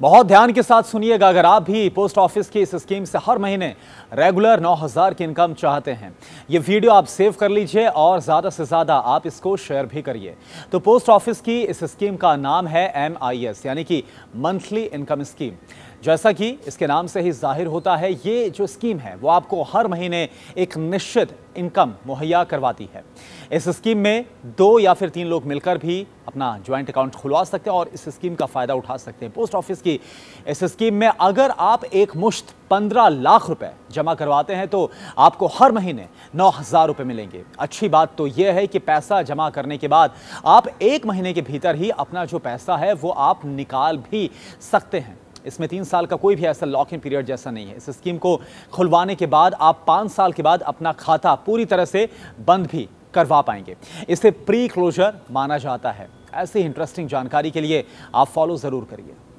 बहुत ध्यान के साथ सुनिएगा अगर आप भी पोस्ट ऑफिस की इस स्कीम से हर महीने रेगुलर 9000 की इनकम चाहते हैं ये वीडियो आप सेव कर लीजिए और ज़्यादा से ज़्यादा आप इसको शेयर भी करिए तो पोस्ट ऑफिस की इस स्कीम का नाम है एम यानी कि मंथली इनकम स्कीम जैसा कि इसके नाम से ही जाहिर होता है ये जो स्कीम है वो आपको हर महीने एक निश्चित इनकम मुहैया करवाती है इस स्कीम में दो या फिर तीन लोग मिलकर भी अपना ज्वाइंट अकाउंट खुलवा सकते हैं और इस स्कीम का फ़ायदा उठा सकते हैं पोस्ट ऑफिस की इस स्कीम में अगर आप एक मुश्त पंद्रह लाख रुपए जमा करवाते हैं तो आपको हर महीने नौ हज़ार रुपये मिलेंगे अच्छी बात तो यह है कि पैसा जमा करने के बाद आप एक महीने के भीतर ही अपना जो पैसा है वो आप निकाल भी सकते हैं इसमें तीन साल का कोई भी ऐसा लॉक इन पीरियड जैसा नहीं है इस स्कीम को खुलवाने के बाद आप पाँच साल के बाद अपना खाता पूरी तरह से बंद भी करवा पाएंगे इसे प्री क्लोजर माना जाता है ऐसी इंटरेस्टिंग जानकारी के लिए आप फॉलो ज़रूर करिए